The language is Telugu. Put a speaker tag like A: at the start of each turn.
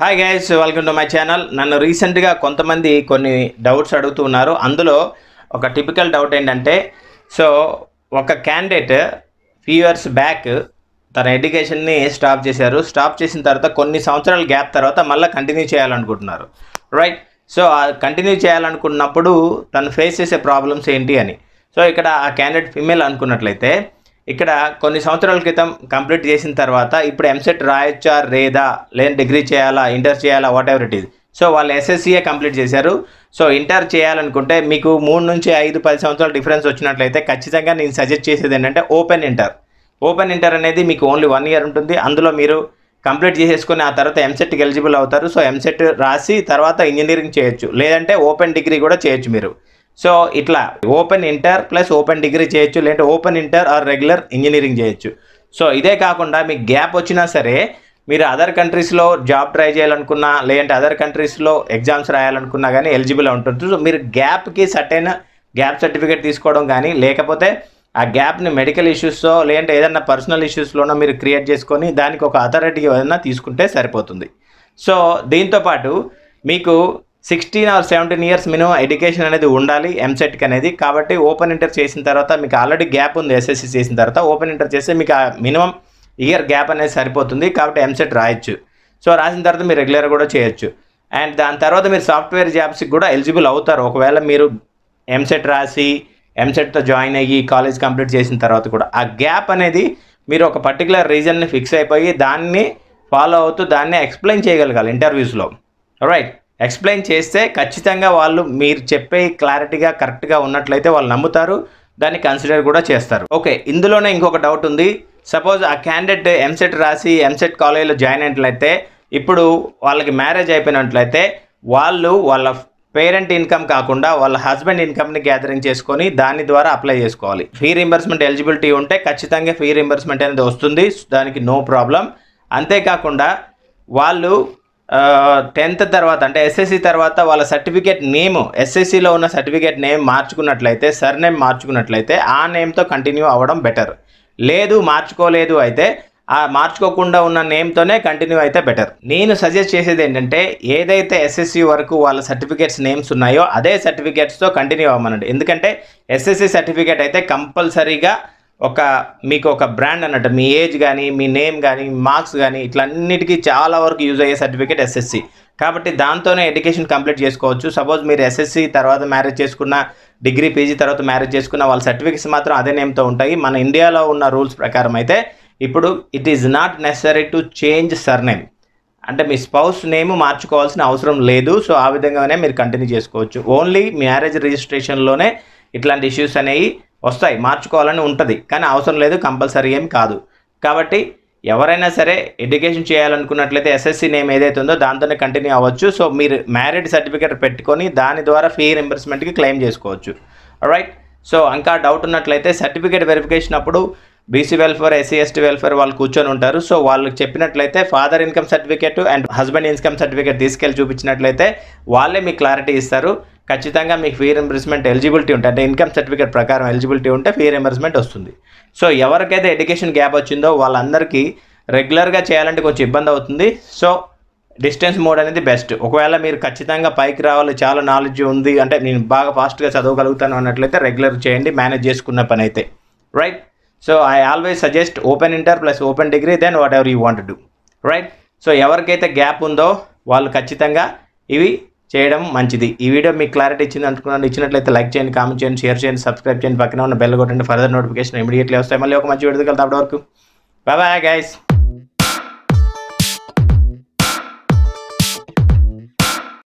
A: hi guys welcome to my channel నన్ను రీసెంట్గా కొంతమంది కొన్ని డౌట్స్ అడుగుతున్నారు అందులో ఒక టిపికల్ డౌట్ ఏంటంటే సో ఒక క్యాండిడేట్ ఫ్యూ ఇయర్స్ బ్యాక్ తన ఎడ్యుకేషన్ని స్టాప్ చేశారు స్టాప్ చేసిన తర్వాత కొన్ని సంవత్సరాల గ్యాప్ తర్వాత మళ్ళీ కంటిన్యూ చేయాలనుకుంటున్నారు రైట్ సో కంటిన్యూ చేయాలనుకున్నప్పుడు తను ఫేస్ చేసే ప్రాబ్లమ్స్ ఏంటి అని సో ఇక్కడ ఆ క్యాండిడేట్ ఫిమేల్ అనుకున్నట్లయితే ఇక్కడ కొన్ని సంవత్సరాల క్రితం కంప్లీట్ చేసిన తర్వాత ఇప్పుడు ఎంసెట్ రాయొచ్చా రేదా లేని డిగ్రీ చేయాలా ఇంటర్ చేయాలా whatever it is so వాళ్ళు ఎస్ఎస్సీఏ కంప్లీట్ చేశారు సో ఇంటర్ చేయాలనుకుంటే మీకు మూడు నుంచి ఐదు పది సంవత్సరాల డిఫరెన్స్ వచ్చినట్లయితే ఖచ్చితంగా నేను సజెస్ట్ చేసేది ఏంటంటే ఓపెన్ ఇంటర్ ఓపెన్ ఇంటర్ అనేది మీకు ఓన్లీ వన్ ఇయర్ ఉంటుంది అందులో మీరు కంప్లీట్ చేసేసుకుని ఆ తర్వాత ఎంసెట్కి ఎలిజిబుల్ అవుతారు సో ఎంసెట్ రాసి తర్వాత ఇంజనీరింగ్ చేయొచ్చు లేదంటే ఓపెన్ డిగ్రీ కూడా చేయొచ్చు మీరు సో ఇట్లా open inter plus open degree చేయొచ్చు లేదంటే open inter or regular engineering చేయొచ్చు సో ఇదే కాకుండా మీకు గ్యాప్ వచ్చినా సరే మీరు అదర్ కంట్రీస్లో జాబ్ ట్రై చేయాలనుకున్నా లేదంటే అదర్ కంట్రీస్లో ఎగ్జామ్స్ రాయాలనుకున్నా కానీ ఎలిజిబుల్ ఉంటుంది సో మీరు గ్యాప్కి సర్టైన్ గ్యాప్ సర్టిఫికేట్ తీసుకోవడం కానీ లేకపోతే ఆ గ్యాప్ని మెడికల్ ఇష్యూస్తో లేదంటే ఏదైనా పర్సనల్ ఇష్యూస్లోనో మీరు క్రియేట్ చేసుకొని దానికి ఒక అథారిటీ ఏదైనా తీసుకుంటే సరిపోతుంది సో దీంతోపాటు మీకు sixteen or seventeen years minimum education అనేది ఉండాలి ఎంసెట్కి అనేది కాబట్టి ఓపెన్ ఇంటర్ చేసిన తర్వాత మీకు ఆల్రెడీ గ్యాప్ ఉంది ఎస్ఎస్సి చేసిన తర్వాత ఓపెన్ ఇంటర్ చేస్తే మీకు ఆ మినిమం ఇయర్ గ్యాప్ అనేది సరిపోతుంది కాబట్టి ఎంసెట్ రాయొచ్చు సో రాసిన తర్వాత మీరు రెగ్యులర్ కూడా చేయొచ్చు అండ్ దాని తర్వాత మీరు సాఫ్ట్వేర్ జాబ్స్కి కూడా ఎలిజిబుల్ అవుతారు ఒకవేళ మీరు ఎంసెట్ రాసి ఎంసెట్తో జాయిన్ అయ్యి కాలేజ్ కంప్లీట్ చేసిన తర్వాత కూడా ఆ గ్యాప్ అనేది మీరు ఒక పర్టికులర్ రీజన్ని ఫిక్స్ అయిపోయి దాన్ని ఫాలో అవుతూ దాన్ని ఎక్స్ప్లెయిన్ చేయగలగాలి ఇంటర్వ్యూస్లో రైట్ ఎక్స్ప్లెయిన్ చేస్తే ఖచ్చితంగా వాళ్ళు మీరు చెప్పే క్లారిటీగా కరెక్ట్గా ఉన్నట్లయితే వాళ్ళు నమ్ముతారు దాన్ని కన్సిడర్ కూడా చేస్తారు ఓకే ఇందులోనే ఇంకొక డౌట్ ఉంది సపోజ్ ఆ క్యాండిడేట్ ఎంసెట్ రాసి ఎంసెట్ కాలేజీలో జాయిన్ అయినట్లయితే ఇప్పుడు వాళ్ళకి మ్యారేజ్ అయిపోయినట్లయితే వాళ్ళు వాళ్ళ పేరెంట్ ఇన్కమ్ కాకుండా వాళ్ళ హస్బెండ్ ఇన్కమ్ని గ్యాదరింగ్ చేసుకొని దాని ద్వారా అప్లై చేసుకోవాలి ఫీ రింబర్స్మెంట్ ఎలిజిబిలిటీ ఉంటే ఖచ్చితంగా ఫీ రింబర్స్మెంట్ అనేది వస్తుంది దానికి నో ప్రాబ్లం అంతేకాకుండా వాళ్ళు టెన్త్ తర్వాత అంటే ఎస్ఎస్సి తర్వాత వాళ్ళ సర్టిఫికేట్ నేమ్ ఎస్ఎస్సిలో ఉన్న సర్టిఫికేట్ నేమ్ మార్చుకున్నట్లయితే సర్ నేమ్ మార్చుకున్నట్లయితే ఆ నేమ్తో కంటిన్యూ అవ్వడం బెటర్ లేదు మార్చుకోలేదు అయితే ఆ మార్చుకోకుండా ఉన్న నేమ్తోనే కంటిన్యూ అయితే బెటర్ నేను సజెస్ట్ చేసేది ఏంటంటే ఏదైతే ఎస్ఎస్సి వరకు వాళ్ళ సర్టిఫికేట్స్ నేమ్స్ ఉన్నాయో అదే సర్టిఫికేట్స్తో కంటిన్యూ అవ్వమనండి ఎందుకంటే ఎస్ఎస్సి సర్టిఫికేట్ అయితే కంపల్సరీగా ఒక మీకు ఒక బ్రాండ్ అన్నట్టు మీ ఏజ్ కానీ మీ నేమ్ కానీ మార్క్స్ కానీ ఇట్లన్నిటికీ చాలా వరకు యూజ్ అయ్యే సర్టిఫికేట్ ఎస్ఎస్సి కాబట్టి దాంతోనే ఎడ్యుకేషన్ కంప్లీట్ చేసుకోవచ్చు సపోజ్ మీరు ఎస్ఎస్సి తర్వాత మ్యారేజ్ చేసుకున్న డిగ్రీ పీజీ తర్వాత మ్యారేజ్ చేసుకున్న వాళ్ళ సర్టిఫికేట్స్ మాత్రం అదే నేమ్తో ఉంటాయి మన ఇండియాలో ఉన్న రూల్స్ ప్రకారం అయితే ఇప్పుడు it is not necessary to change surname అంటే మీ స్పౌస్ నేమ్ మార్చుకోవాల్సిన అవసరం లేదు సో ఆ విధంగానే మీరు కంటిన్యూ చేసుకోవచ్చు ఓన్లీ మ్యారేజ్ రిజిస్ట్రేషన్లోనే ఇట్లాంటి ఇష్యూస్ అనేవి వస్తాయి మార్చుకోవాలని ఉంటుంది కానీ అవసరం లేదు కంపల్సరీ ఏం కాదు కాబట్టి ఎవరైనా సరే ఎడ్యుకేషన్ చేయాలనుకున్నట్లయితే ఎస్ఎస్సి నేమ్ ఏదైతే ఉందో దాంతోనే కంటిన్యూ అవ్వచ్చు సో మీరు మ్యారేజ్ సర్టిఫికేట్ పెట్టుకొని దాని ద్వారా ఫీ రింబర్స్మెంట్కి క్లెయిమ్ చేసుకోవచ్చు రైట్ సో ఇంకా డౌట్ ఉన్నట్లయితే సర్టిఫికేట్ వెరిఫికేషన్ అప్పుడు BC welfare SC ST welfare వాళ్ళు కూర్చొని ఉంటారు సో వాళ్ళకి చెప్పినట్లయితే father income certificate and husband income certificate తీసుకెళ్ళి చూపించినట్లయితే వాళ్ళే మీకు క్లారిటీ ఇస్తారు ఖచ్చితంగా మీకు ఫీ రింబర్స్మెంట్ ఎలిజిబిలిటీ ఉంటుంది అంటే ఇన్కమ్ సర్టిఫికేట్ ప్రకారం ఎలిజిబిలిటీ ఉంటే ఫీ రింబర్స్మెంట్ వస్తుంది సో ఎవరికైతే ఎడ్యుకేషన్ గ్యాప్ వచ్చిందో వాళ్ళందరికీ రెగ్యులర్గా చేయాలంటే కొంచెం ఇబ్బంది అవుతుంది సో డిస్టెన్స్ మోడ్ అనేది బెస్ట్ ఒకవేళ మీరు ఖచ్చితంగా పైకి రావాలి చాలా నాలెడ్జ్ ఉంది అంటే నేను బాగా ఫాస్ట్గా చదవగలుగుతాను అన్నట్లయితే రెగ్యులర్ చేయండి మేనేజ్ చేసుకున్న పని అయితే right so I always suggest open inter plus open degree then whatever you want do right so ఎవరికైతే గ్యాప్ ఉందో వాళ్ళు ఖచ్చితంగా ఇవి చేయడం మంచిది ఈ వీడియో మీకు క్లారిటీ ఇచ్చింది అనుకున్నాను ఇచ్చినట్లయితే లైక్ చేయండి కామెంట్ చేయండి షేర్ చేయండి సబ్స్క్రైబ్ చేయండి పక్కన ఉన్న బెల్ కొట్టండి ఫర్దర్ నోటిఫికేషన్ ఇమీడియట్లీ వస్తాయి మళ్ళీ ఒక మంచి వీడియో కలుద్దాం అప్పటి వరకు బాయ్ గైస్